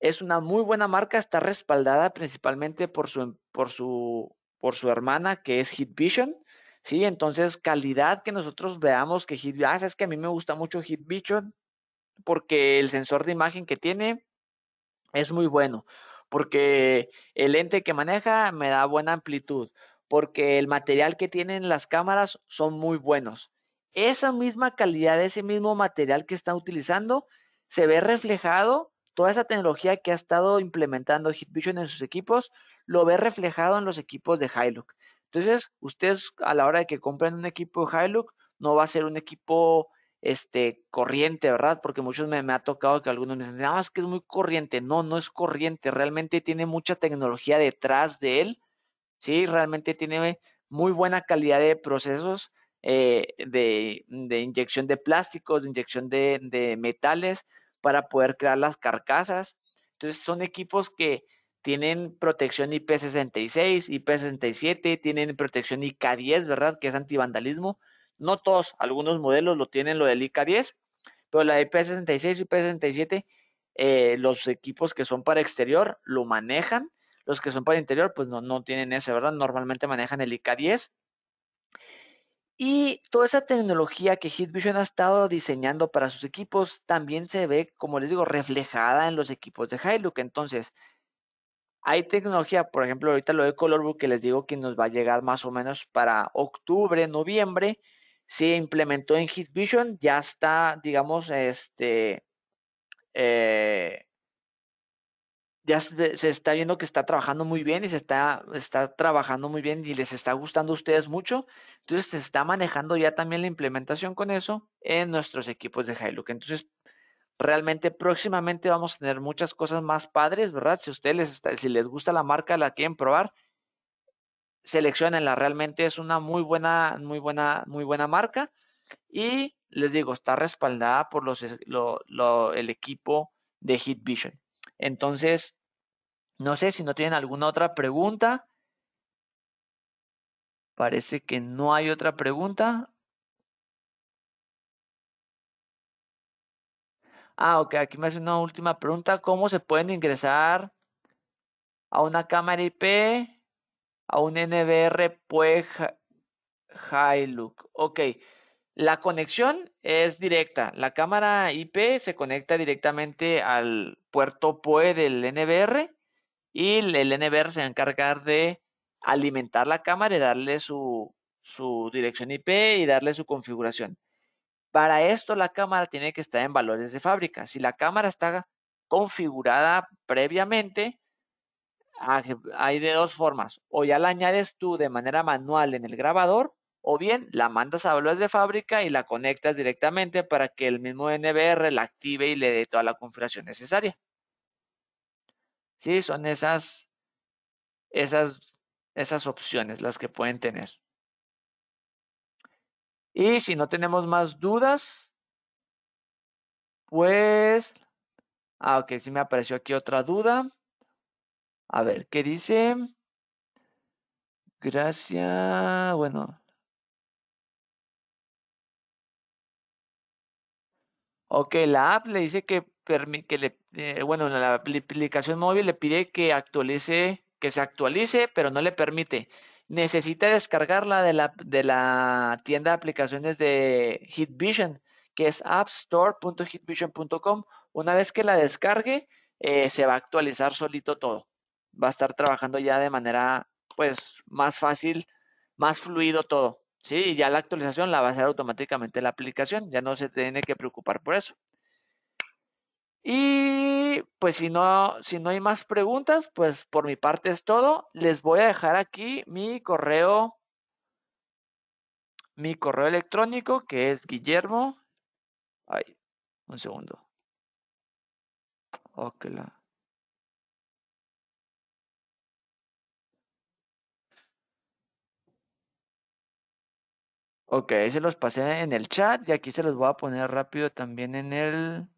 es una muy buena marca, está respaldada principalmente por su, em, por su, por su hermana que es Hit Vision. Sí, entonces calidad que nosotros veamos que Hit, ah, es que a mí me gusta mucho Hit Vision porque el sensor de imagen que tiene es muy bueno, porque el lente que maneja me da buena amplitud, porque el material que tienen las cámaras son muy buenos. Esa misma calidad, ese mismo material que está utilizando, se ve reflejado toda esa tecnología que ha estado implementando HitVision en sus equipos, lo ve reflejado en los equipos de Hilux. Entonces, ustedes a la hora de que compren un equipo de Hilux, no va a ser un equipo este, corriente, ¿verdad? Porque muchos me, ha tocado que algunos me dicen, nada es que es muy corriente. No, no es corriente, realmente tiene mucha tecnología detrás de él, ¿sí? Realmente tiene muy buena calidad de procesos eh, de, inyección de plásticos, de inyección de metales, para poder crear las carcasas. Entonces son equipos que tienen protección IP66, IP67, tienen protección IK10, ¿verdad? Que es antivandalismo. No todos, algunos modelos lo tienen lo del IK10, pero la IP66 y IP67, eh, los equipos que son para exterior lo manejan, los que son para interior pues no, no tienen ese, ¿verdad? Normalmente manejan el IK10 y toda esa tecnología que HitVision ha estado diseñando para sus equipos también se ve, como les digo, reflejada en los equipos de Hilux. Entonces, hay tecnología, por ejemplo, ahorita lo de Colorbook que les digo que nos va a llegar más o menos para octubre, noviembre. Se implementó en HitVision, ya está, digamos, este, eh, ya se está viendo que está trabajando muy bien y se está, está trabajando muy bien y les está gustando a ustedes mucho. Entonces se está manejando ya también la implementación con eso en nuestros equipos de Look. Entonces, realmente próximamente vamos a tener muchas cosas más padres, ¿verdad? Si ustedes les, si les gusta la marca, la quieren probar, seleccionenla. Realmente es una muy buena, muy buena, muy buena marca. Y les digo, está respaldada por los, el equipo de Hit Vision. Entonces, no sé si no tienen alguna otra pregunta. Parece que no hay otra pregunta. Ah, ok, aquí me hace una última pregunta. ¿Cómo se pueden ingresar a una cámara IP, a un NBR High Look? Ok, la conexión es directa. La cámara IP se conecta directamente al puerto PUE del NVR y el NBR se va a encargar de alimentar la cámara y darle su, dirección IP y darle su configuración. Para esto la cámara tiene que estar en valores de fábrica. Si la cámara está configurada previamente, ah, hay de dos formas. O ya la añades tú de manera manual en el grabador, o bien la mandas a valores de fábrica y la conectas directamente para que el mismo NVR la active y le dé toda la configuración necesaria. ¿sí? Son esas, esas, esas opciones las que pueden tener. Y si no tenemos más dudas, pues, ah, ok, sí me apareció aquí otra duda. A ver, ¿qué dice? Gracias, bueno. Ok, la app le dice que, que le eh, bueno, la aplicación móvil le pide que actualice, que se actualice, pero no le permite. Necesita descargarla de la, de la tienda de aplicaciones de HitVision, que es appstore.hitvision.com. Una vez que la descargue, eh, se va a actualizar solito todo. Va a estar trabajando ya de manera, pues, más fácil, más fluido todo. Sí, y ya la actualización la va a hacer automáticamente la aplicación, ya no se tiene que preocupar por eso. Y pues si no, si no hay más preguntas, pues por mi parte es todo. Les voy a dejar aquí mi correo, mi correo electrónico que es Guillermo. Ay, un segundo. Ok. Ok, se los pasé en el chat y aquí se los voy a poner rápido también en el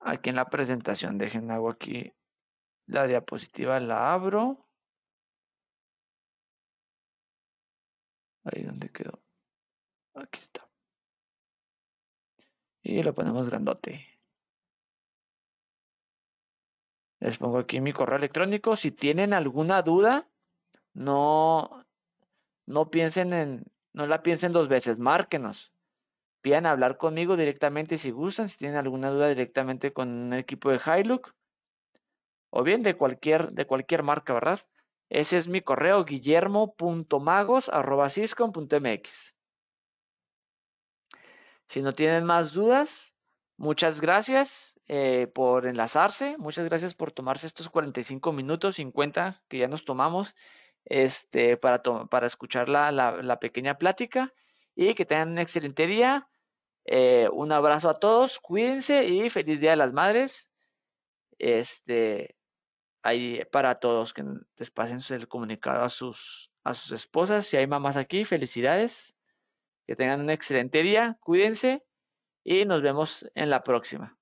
Aquí en la presentación, dejen hago aquí la diapositiva, la abro. Ahí donde quedó. Aquí está. Y lo ponemos grandote. Les pongo aquí mi correo electrónico. Si tienen alguna duda, no, no piensen en, no la piensen dos veces, márquenos. Pidan hablar conmigo directamente si gustan, si tienen alguna duda directamente con el equipo de Hilux o bien de cualquier, de cualquier marca, ¿verdad? Ese es mi correo, guillermo.magos.ciscom.mx. Si no tienen más dudas, muchas gracias eh, por enlazarse, muchas gracias por tomarse estos 45 minutos, 50 que ya nos tomamos este, para, para escuchar la pequeña plática y que tengan un excelente día. Eh, un abrazo a todos, cuídense y feliz Día de las Madres. Este, ahí para todos que les pasen el comunicado a sus, a sus esposas. Si hay mamás aquí, felicidades. Que tengan un excelente día, cuídense y nos vemos en la próxima.